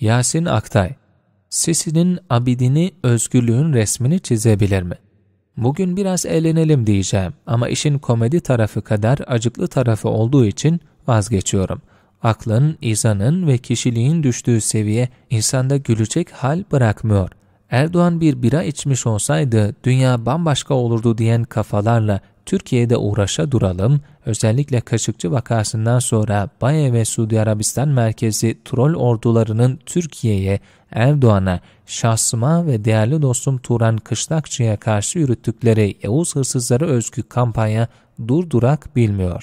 Yasin Aktay, Sisi'nin abidini özgürlüğün resmini çizebilir mi? Bugün biraz eğlenelim diyeceğim ama işin komedi tarafı kadar acıklı tarafı olduğu için vazgeçiyorum. Aklın, izanın ve kişiliğin düştüğü seviye insanda gülecek hal bırakmıyor. Erdoğan bir bira içmiş olsaydı dünya bambaşka olurdu diyen kafalarla Türkiye'de uğraşa duralım, özellikle Kaşıkçı vakasından sonra Baye ve Suudi Arabistan merkezi troll ordularının Türkiye'ye, Erdoğan'a, şahsıma ve değerli dostum Turan Kışlakçı'ya karşı yürüttükleri Yavuz hırsızları özgü kampanya durdurak bilmiyor.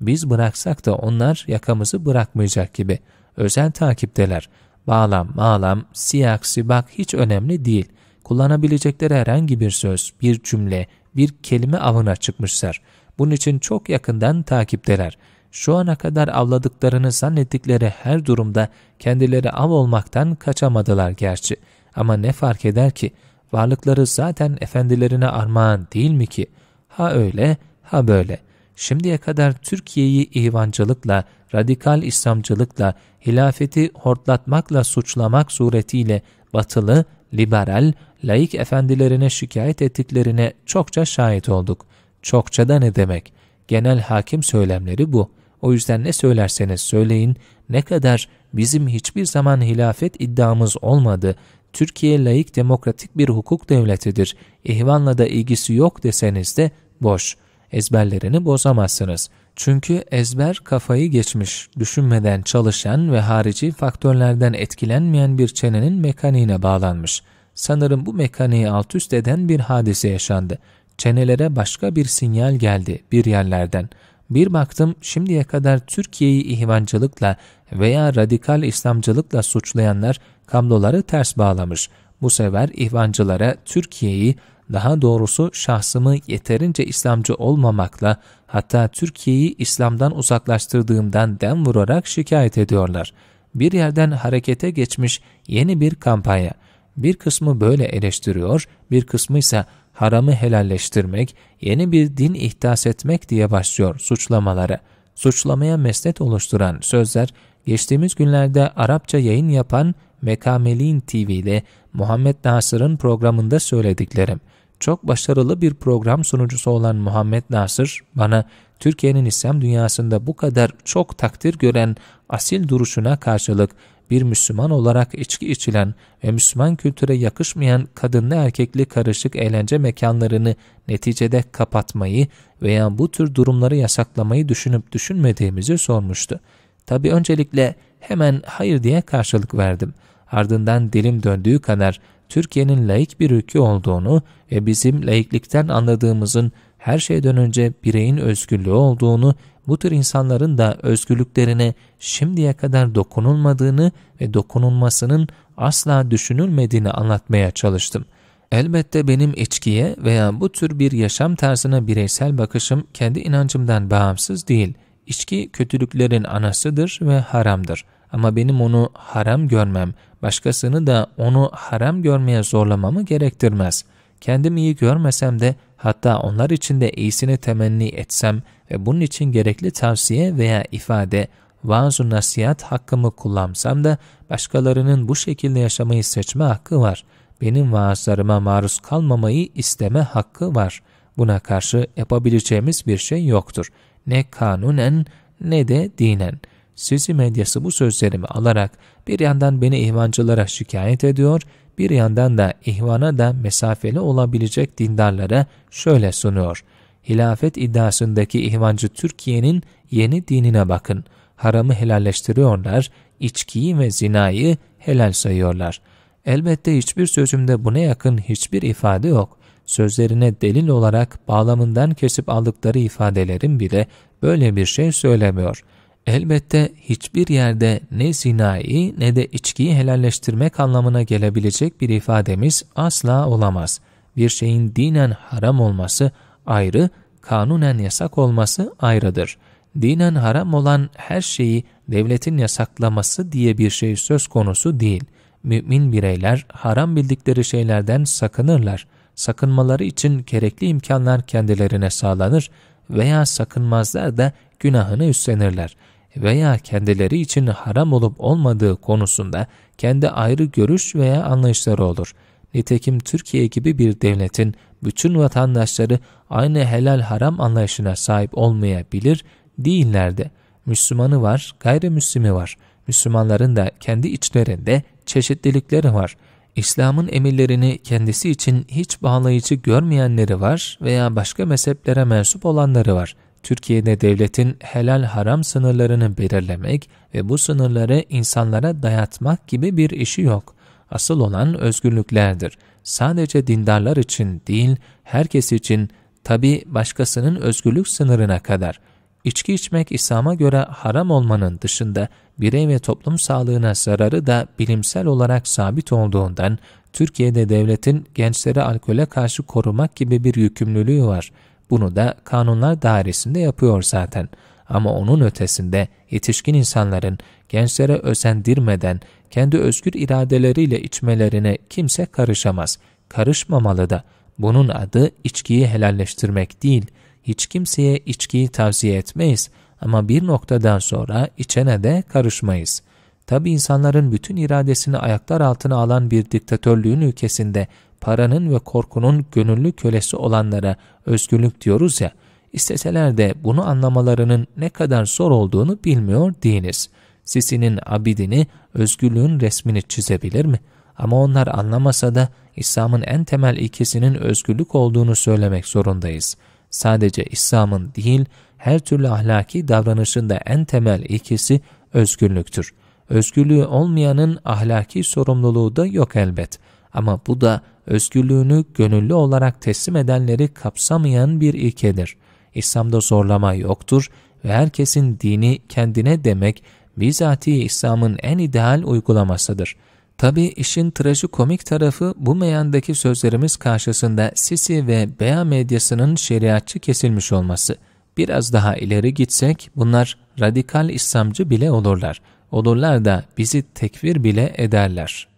Biz bıraksak da onlar yakamızı bırakmayacak gibi. Özel takipteler. Bağlam, mağlam, siyak, sibak hiç önemli değil. Kullanabilecekleri herhangi bir söz, bir cümle, bir kelime avına çıkmışlar. Bunun için çok yakından takipteler. Şu ana kadar avladıklarını zannettikleri her durumda kendileri av olmaktan kaçamadılar gerçi. Ama ne fark eder ki? Varlıkları zaten efendilerine armağan değil mi ki? Ha öyle, ha böyle. Şimdiye kadar Türkiye'yi ihvancılıkla, radikal İslamcılıkla, hilafeti hortlatmakla suçlamak suretiyle batılı liberal, laik efendilerine şikayet ettiklerine çokça şahit olduk. Çokça da ne demek? Genel hakim söylemleri bu. O yüzden ne söylerseniz söyleyin, ne kadar bizim hiçbir zaman hilafet iddiamız olmadı, Türkiye laik demokratik bir hukuk devletidir, ihvanla da ilgisi yok deseniz de boş.'' ezberlerini bozamazsınız. Çünkü ezber kafayı geçmiş, düşünmeden çalışan ve harici faktörlerden etkilenmeyen bir çenenin mekaniğine bağlanmış. Sanırım bu mekaniği alt üst eden bir hadise yaşandı. Çenelere başka bir sinyal geldi bir yerlerden. Bir baktım şimdiye kadar Türkiye'yi ihvancılıkla veya radikal İslamcılıkla suçlayanlar kabloları ters bağlamış. Bu sefer ihvancılara Türkiye'yi daha doğrusu şahsımı yeterince İslamcı olmamakla hatta Türkiye'yi İslam'dan uzaklaştırdığımdan dem vurarak şikayet ediyorlar. Bir yerden harekete geçmiş yeni bir kampanya. Bir kısmı böyle eleştiriyor, bir kısmı ise haramı helalleştirmek, yeni bir din ihdas etmek diye başlıyor suçlamaları. Suçlamaya mesnet oluşturan sözler, geçtiğimiz günlerde Arapça yayın yapan Mekamelin TV'de Muhammed Nasır'ın programında söylediklerim çok başarılı bir program sunucusu olan Muhammed Nasır bana Türkiye'nin İslam dünyasında bu kadar çok takdir gören asil duruşuna karşılık bir Müslüman olarak içki içilen ve Müslüman kültüre yakışmayan kadınlı erkekli karışık eğlence mekanlarını neticede kapatmayı veya bu tür durumları yasaklamayı düşünüp düşünmediğimizi sormuştu. Tabi öncelikle hemen hayır diye karşılık verdim. Ardından dilim döndüğü kadar Türkiye'nin laik bir ülke olduğunu ve bizim laiklikten anladığımızın her şeyden önce bireyin özgürlüğü olduğunu, bu tür insanların da özgürlüklerine şimdiye kadar dokunulmadığını ve dokunulmasının asla düşünülmediğini anlatmaya çalıştım. Elbette benim içkiye veya bu tür bir yaşam tarzına bireysel bakışım kendi inancımdan bağımsız değil. İçki kötülüklerin anasıdır ve haramdır.'' Ama benim onu haram görmem, başkasını da onu haram görmeye zorlamamı gerektirmez. Kendim iyi görmesem de hatta onlar için de iyisini temenni etsem ve bunun için gerekli tavsiye veya ifade, vaaz nasihat hakkımı kullansam da başkalarının bu şekilde yaşamayı seçme hakkı var. Benim vaazlarıma maruz kalmamayı isteme hakkı var. Buna karşı yapabileceğimiz bir şey yoktur. Ne kanunen ne de dinen. Sisi medyası bu sözlerimi alarak bir yandan beni ihvancılara şikayet ediyor, bir yandan da ihvana da mesafeli olabilecek dindarlara şöyle sunuyor. Hilafet iddiasındaki ihvancı Türkiye'nin yeni dinine bakın. Haramı helalleştiriyorlar, içkiyi ve zinayı helal sayıyorlar. Elbette hiçbir sözümde buna yakın hiçbir ifade yok. Sözlerine delil olarak bağlamından kesip aldıkları ifadelerin bile böyle bir şey söylemiyor.'' elbette hiçbir yerde ne zinayı ne de içkiyi helalleştirmek anlamına gelebilecek bir ifademiz asla olamaz. Bir şeyin dinen haram olması ayrı, kanunen yasak olması ayrıdır. Dinen haram olan her şeyi devletin yasaklaması diye bir şey söz konusu değil. Mümin bireyler haram bildikleri şeylerden sakınırlar. Sakınmaları için gerekli imkanlar kendilerine sağlanır veya sakınmazlar da günahını üstlenirler.'' veya kendileri için haram olup olmadığı konusunda kendi ayrı görüş veya anlayışları olur. Nitekim Türkiye gibi bir devletin bütün vatandaşları aynı helal haram anlayışına sahip olmayabilir değillerdi. Müslümanı var, gayrimüslimi var. Müslümanların da kendi içlerinde çeşitlilikleri var. İslam'ın emirlerini kendisi için hiç bağlayıcı görmeyenleri var veya başka mezheplere mensup olanları var. Türkiye'de devletin helal haram sınırlarını belirlemek ve bu sınırları insanlara dayatmak gibi bir işi yok. Asıl olan özgürlüklerdir. Sadece dindarlar için değil, herkes için, tabi başkasının özgürlük sınırına kadar. İçki içmek İslam'a göre haram olmanın dışında birey ve toplum sağlığına zararı da bilimsel olarak sabit olduğundan, Türkiye'de devletin gençleri alkole karşı korumak gibi bir yükümlülüğü var.'' Bunu da kanunlar dairesinde yapıyor zaten. Ama onun ötesinde yetişkin insanların gençlere özendirmeden kendi özgür iradeleriyle içmelerine kimse karışamaz. Karışmamalı da. Bunun adı içkiyi helalleştirmek değil. Hiç kimseye içkiyi tavsiye etmeyiz ama bir noktadan sonra içene de karışmayız. Tabi insanların bütün iradesini ayaklar altına alan bir diktatörlüğün ülkesinde paranın ve korkunun gönüllü kölesi olanlara özgürlük diyoruz ya, isteseler de bunu anlamalarının ne kadar zor olduğunu bilmiyor değiliz. Sisi'nin abidini, özgürlüğün resmini çizebilir mi? Ama onlar anlamasa da İslam'ın en temel ilkesinin özgürlük olduğunu söylemek zorundayız. Sadece İslam'ın değil, her türlü ahlaki davranışında en temel ilkesi özgürlüktür.'' özgürlüğü olmayanın ahlaki sorumluluğu da yok elbet. Ama bu da özgürlüğünü gönüllü olarak teslim edenleri kapsamayan bir ilkedir. İslam'da zorlama yoktur ve herkesin dini kendine demek bizatihi İslam'ın en ideal uygulamasıdır. Tabi işin trajikomik tarafı bu meyandaki sözlerimiz karşısında Sisi ve Bea medyasının şeriatçı kesilmiş olması. Biraz daha ileri gitsek bunlar radikal İslamcı bile olurlar olurlar da bizi tekvir bile ederler.